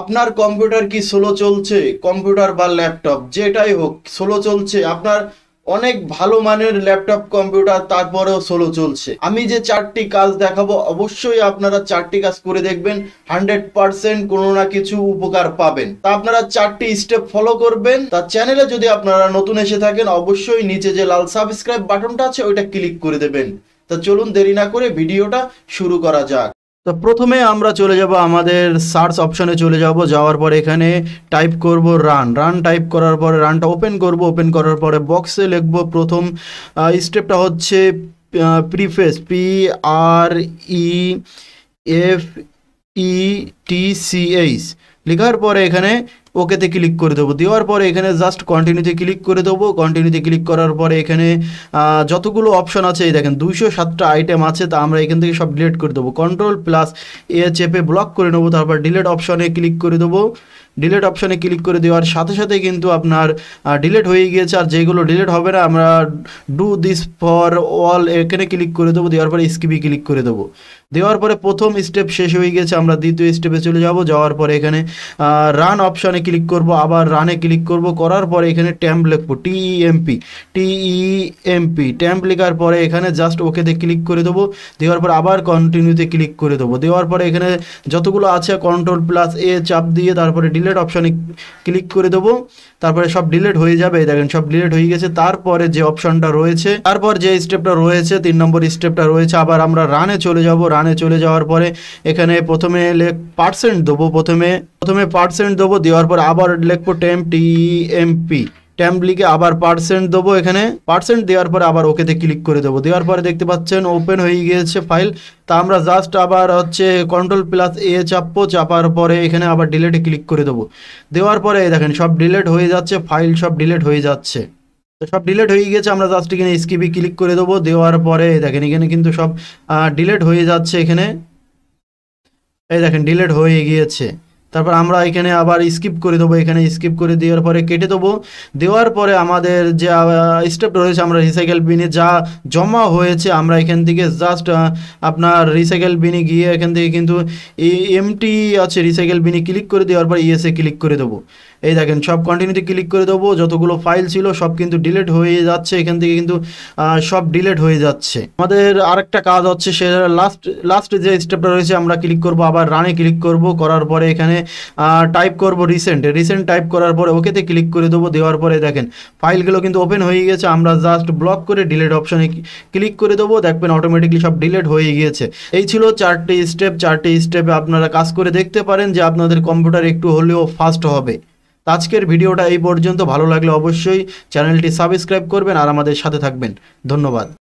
আপনার কম্পিউটার কি স্লো চলছে কম্পিউটার বা ল্যাপটপ যেটাই হোক স্লো চলছে আপনার অনেক ভালো মানের ল্যাপটপ কম্পিউটার তারপরেও সোলো চলছে আমি যে চারটি কাজ দেখাবো অবশ্যই আপনারা চারটি কাজ করে দেখবেন হান্ড্রেড পার্সেন্ট কোনো না কিছু উপকার পাবেন তা আপনারা চারটি স্টেপ ফলো করবেন তা চ্যানেলে যদি আপনারা নতুন এসে থাকেন অবশ্যই নিচে যে লাল সাবস্ক্রাইব বাটনটা আছে ওইটা ক্লিক করে দেবেন তা চলুন দেরি না করে ভিডিওটা শুরু করা যাক তো প্রথমে আমরা চলে যাব আমাদের সার্চ অপশনে চলে যাব যাওয়ার পর এখানে টাইপ করব রান রান টাইপ করার পরে রানটা ওপেন করব ওপেন করার পরে বক্সে লিখব প্রথম স্টেপটা হচ্ছে prefetch P R E F E T C H লেখার পরে এখানে ওকেতে ক্লিক করে দেবো দেওয়ার পরে এখানে জাস্ট কন্টিনিউতে ক্লিক করে দেবো কন্টিনিউতে ক্লিক করার পরে এখানে যতগুলো অপশন আছে এই দেখেন দুইশো সাতটা আইটেম আছে তা আমরা এখান থেকে সব ডিলিট করে দেবো কন্ট্রোল প্লাস এ চেপে ব্লক করে নেবো তারপর ডিলেট অপশনে ক্লিক করে দেবো ডিলেট অপশনে ক্লিক করে দেওয়ার সাথে সাথে কিন্তু আপনার ডিলেট হয়ে গিয়েছে আর যেগুলো ডিলেট হবে না আমরা ডু দিস ফর অল এখানে ক্লিক করে দেবো দেওয়ার পরে স্কিপি ক্লিক করে দেবো দেওয়ার পরে প্রথম স্টেপ শেষ হয়ে গেছে আমরা দ্বিতীয় স্টেপে চলে যাব যাওয়ার পরে এখানে রান অপশানে ক্লিক করব আবার রানে ক্লিক করব করার পরে এখানে ট্যাম্প লিখবো টিইএমপি টিইএমপি ট্যাম্প লেখার পরে এখানে জাস্ট ওকেতে ক্লিক করে দেবো দেওয়ার পর আবার কন্টিনিউতে ক্লিক করে দেবো দেওয়ার পরে এখানে যতগুলো আছে কন্ট্রোল প্লাস এ চাপ দিয়ে তারপরে ডিলেট অপশানে ক্লিক করে দেবো তারপরে সব ডিলেট হয়ে যাবে দেখেন সব ডিলেট হয়ে গেছে তারপরে যে অপশানটা রয়েছে তারপর যে স্টেপটা রয়েছে তিন নম্বর স্টেপটা রয়েছে আবার আমরা রানে চলে যাবো রানে চলে যাওয়ার পরে এখানে প্রথমে লেগ পার্সেন্ট দেবো প্রথমে প্রথমে পার্সেন্ট দেবো দেওয়ার পর আবার লিখবো টেম টি এম পি ট্যাম্প লিখে আবার পার্সেন্ট দেবো এখানে পার্সেন্ট দেওয়ার পরে আবার ওকেতে ক্লিক করে দেবো দেওয়ার পরে দেখতে পাচ্ছেন ওপেন হয়ে গিয়েছে ফাইল তা আমরা জাস্ট আবার হচ্ছে কন্ট্রোল প্লাস এ চাপবো চাপার পরে এখানে আবার ডিলেটে ক্লিক করে দেবো দেওয়ার পরে দেখেন সব ডিলেট হয়ে যাচ্ছে ফাইল সব ডিলেট হয়ে যাচ্ছে তো সব ডিলেট হয়ে গেছে আমরা জাস্ট এখানে স্কিপি ক্লিক করে দেবো দেওয়ার পরে দেখেন এখানে কিন্তু সব ডিলেট হয়ে যাচ্ছে এখানে এই দেখেন ডিলেট হয়ে গিয়েছে তারপর আমরা এখানে আবার স্কিপ করে দেবো এখানে স্কিপ করে দেওয়ার পরে কেটে দেবো দেওয়ার পরে আমাদের যে স্টেপ রয়েছে আমরা রিসাইকেল বিনে যা জমা হয়েছে আমরা এখান থেকে জাস্ট আপনার রিসাইকেল বিনে গিয়ে এখান থেকে কিন্তু এমটি আছে রিসাইকেল বিনে ক্লিক করে দেওয়ার পর ইএসএ ক্লিক করে দেবো এই দেখেন সব কন্টিনিউতে ক্লিক করে দেবো যতগুলো ফাইল ছিল সব কিন্তু ডিলেট হয়ে যাচ্ছে এখান থেকে কিন্তু সব ডিলেট হয়ে যাচ্ছে আমাদের আরেকটা কাজ হচ্ছে সে লাস্ট লাস্ট যে স্টেপটা রয়েছে আমরা ক্লিক করব আবার রানে ক্লিক করব করার পরে এখানে টাইপ করব রিসেন্ট রিসেন্ট টাইপ করার পরে ওকেতে ক্লিক করে দেবো দেওয়ার পরে দেখেন ফাইলগুলো কিন্তু ওপেন হয়ে গেছে আমরা জাস্ট ব্লক করে ডিলেট অপশানে ক্লিক করে দেবো দেখবেন অটোমেটিকলি সব ডিলেট হয়ে গিয়েছে এই ছিল চারটি স্টেপ চারটি স্টেপে আপনারা কাজ করে দেখতে পারেন যে আপনাদের কম্পিউটার একটু হলেও ফাস্ট হবে আজকের ভিডিওটা এই পর্যন্ত ভালো লাগলে অবশ্যই চ্যানেলটি সাবস্ক্রাইব করবেন আর আমাদের সাথে থাকবেন ধন্যবাদ